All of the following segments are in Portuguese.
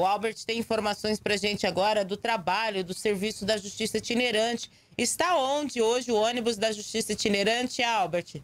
O Albert tem informações para gente agora do trabalho do Serviço da Justiça Itinerante. Está onde hoje o ônibus da Justiça Itinerante, Albert?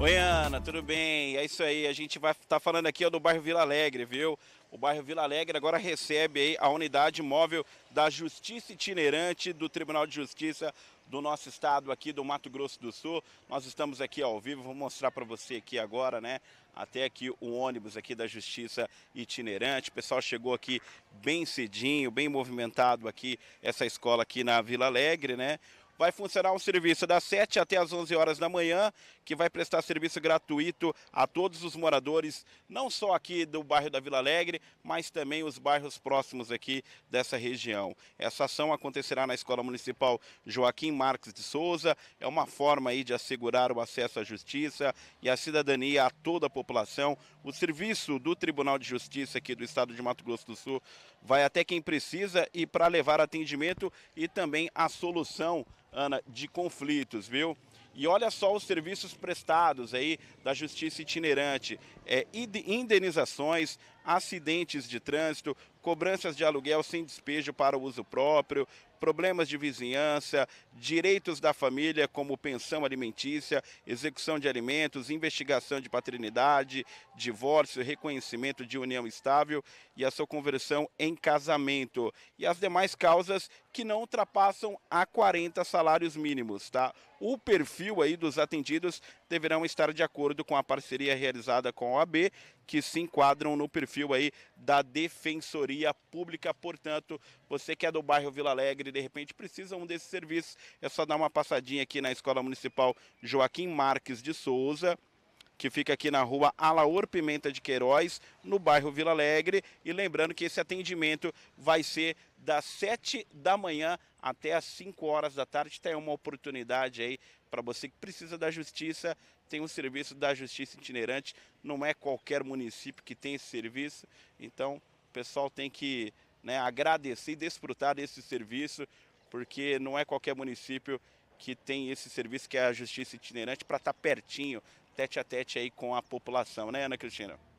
Oi, Ana, tudo bem? É isso aí, a gente vai estar tá falando aqui ó, do bairro Vila Alegre, viu? O bairro Vila Alegre agora recebe aí a unidade móvel da Justiça Itinerante do Tribunal de Justiça do nosso estado aqui do Mato Grosso do Sul. Nós estamos aqui ao vivo, vou mostrar para você aqui agora, né? Até aqui o ônibus aqui da Justiça Itinerante. O pessoal chegou aqui bem cedinho, bem movimentado aqui essa escola aqui na Vila Alegre, né? vai funcionar um serviço das 7 até as 11 horas da manhã, que vai prestar serviço gratuito a todos os moradores, não só aqui do bairro da Vila Alegre, mas também os bairros próximos aqui dessa região. Essa ação acontecerá na Escola Municipal Joaquim Marques de Souza, é uma forma aí de assegurar o acesso à justiça e à cidadania a toda a população. O serviço do Tribunal de Justiça aqui do Estado de Mato Grosso do Sul vai até quem precisa e para levar atendimento e também a solução Ana, de conflitos, viu? E olha só os serviços prestados aí da Justiça Itinerante: é, indenizações, acidentes de trânsito, cobranças de aluguel sem despejo para o uso próprio, problemas de vizinhança, direitos da família, como pensão alimentícia, execução de alimentos, investigação de paternidade, divórcio, reconhecimento de união estável e a sua conversão em casamento. E as demais causas que não ultrapassam a 40 salários mínimos, tá? O perfil aí dos atendidos deverão estar de acordo com a parceria realizada com a OAB que se enquadram no perfil aí da Defensoria Pública. Portanto, você que é do bairro Vila Alegre e de repente precisa um desses serviços, é só dar uma passadinha aqui na Escola Municipal Joaquim Marques de Souza que fica aqui na rua Alaor Pimenta de Queiroz, no bairro Vila Alegre. E lembrando que esse atendimento vai ser das 7 da manhã até as 5 horas da tarde. Tem uma oportunidade aí para você que precisa da justiça, tem o um serviço da justiça itinerante. Não é qualquer município que tem esse serviço, então o pessoal tem que né, agradecer e desfrutar desse serviço, porque não é qualquer município que tem esse serviço que é a justiça itinerante para estar tá pertinho tete a tete aí com a população, né, Ana Cristina?